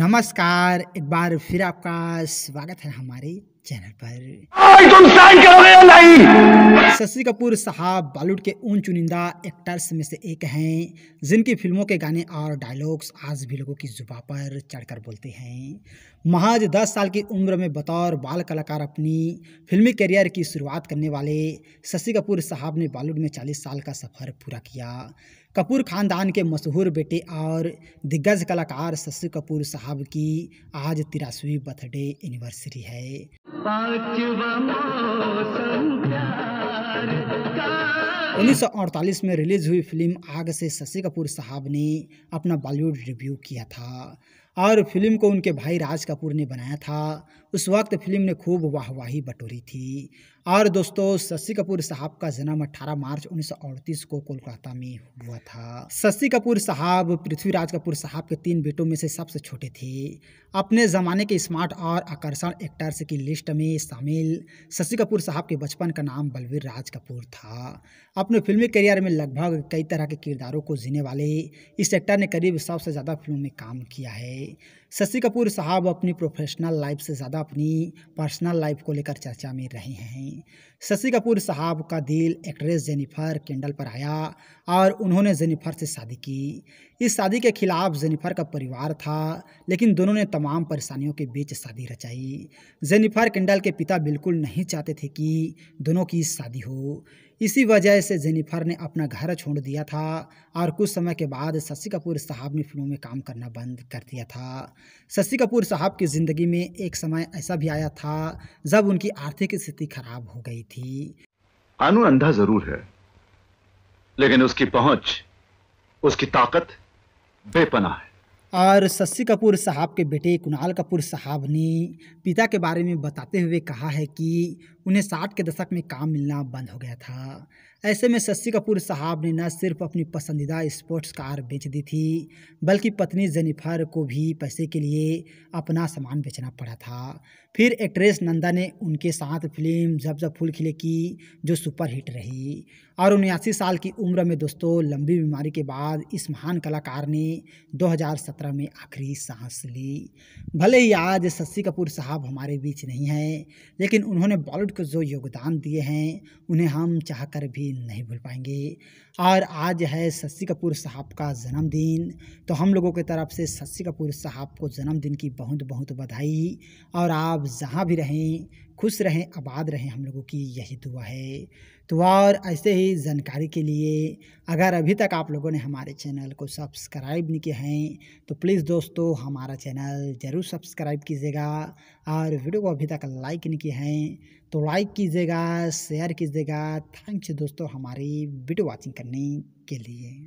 नमस्कार एक बार फिर आपका स्वागत है हमारे चैनल पर तुम साइन करोगे ऋषि कपूर साहब बॉलीवुड के उन चुनिंदा एक्टर्स में से एक हैं जिनकी फिल्मों के गाने और डायलॉग्स आज भी लोगों की जुबा पर चढ़कर बोलते हैं महज 10 साल की उम्र में बतौर बाल कलाकार अपनी फिल्मी करियर की शुरुआत करने वाले शशि कपूर साहब ने बॉलीवुड में 40 साल का सफ़र पूरा किया कपूर खानदान के मशहूर बेटे और दिग्गज कलाकार शशि कपूर साहब की आज तिरासवीं बर्थडे एनिवर्सरी है 1948 में रिलीज़ हुई फिल्म आग से शशि कपूर साहब ने अपना बॉलीवुड रिव्यू किया था और फिल्म को उनके भाई राज कपूर ने बनाया था उस वक्त फिल्म ने खूब वाहवाही बटोरी थी और दोस्तों शशि कपूर साहब का जन्म 18 मार्च 1938 को कोलकाता में हुआ था शशि कपूर साहब पृथ्वीराज कपूर साहब के तीन बेटों में से सबसे छोटे थे अपने ज़माने के स्मार्ट और आकर्षण एक्टर्स की लिस्ट में शामिल शशि कपूर साहब के बचपन का नाम बलवीर राज कपूर था अपने फिल्मी करियर में लगभग कई तरह के किरदारों को जीने वाले इस एक्टर ने करीब सबसे ज़्यादा फिल्मों में काम किया है शशि कपूर साहब अपनी प्रोफेशनल लाइफ से ज़्यादा अपनी पर्सनल लाइफ को लेकर चर्चा में रहे हैं हैं शशि कपूर साहब का दिल एक्ट्रेस जेनिफर केंडल पर आया और उन्होंने जेनिफर से शादी की इस शादी के खिलाफ जेनिफर का परिवार था लेकिन दोनों ने तमाम परेशानियों के बीच शादी रचाई जेनिफर केंडल के पिता बिल्कुल नहीं चाहते थे कि दोनों की शादी हो इसी वजह से जेनिफर ने अपना घर छोड़ दिया था और कुछ समय के बाद शशि कपूर साहब ने फिल्मों में काम करना बंद कर दिया था शशि कपूर साहब की ज़िंदगी में एक समय ऐसा भी आया था जब उनकी आर्थिक स्थिति खराब हो गई थी अनु अंधा जरूर है लेकिन उसकी पहुंच उसकी ताकत बेपना है और शशि कपूर साहब के बेटे कुणाल कपूर साहब ने पिता के बारे में बताते हुए कहा है कि उन्हें साठ के दशक में काम मिलना बंद हो गया था ऐसे में शशि कपूर साहब ने न सिर्फ अपनी पसंदीदा स्पोर्ट्स कार बेच दी थी बल्कि पत्नी जेनिफर को भी पैसे के लिए अपना सामान बेचना पड़ा था फिर एक्ट्रेस नंदा ने उनके साथ फिल्म जब जब फूल खिले की जो सुपरहिट रही और उन्यासी साल की उम्र में दोस्तों लंबी बीमारी के बाद इस महान कलाकार ने 2017 में आखिरी सांस ली भले ही आज शशि कपूर साहब हमारे बीच नहीं हैं लेकिन उन्होंने बॉलीवुड को जो योगदान दिए हैं उन्हें हम चाहकर भी नहीं भूल पाएंगे और आज है शशि कपूर साहब का जन्मदिन तो हम लोगों की तरफ से शशि कपूर साहब को जन्मदिन की बहुत बहुत बधाई और आप जहाँ भी रहें खुश रहें आबाद रहें हम लोगों की यही दुआ है तो और ऐसे ही जानकारी के लिए अगर अभी तक आप लोगों ने हमारे चैनल को सब्सक्राइब नहीं किया है तो प्लीज़ दोस्तों हमारा चैनल ज़रूर सब्सक्राइब कीजिएगा और वीडियो को अभी तक लाइक नहीं किया है तो लाइक कीजिएगा शेयर कीजिएगा थैंक्स दोस्तों हमारी वीडियो वॉचिंग करने के लिए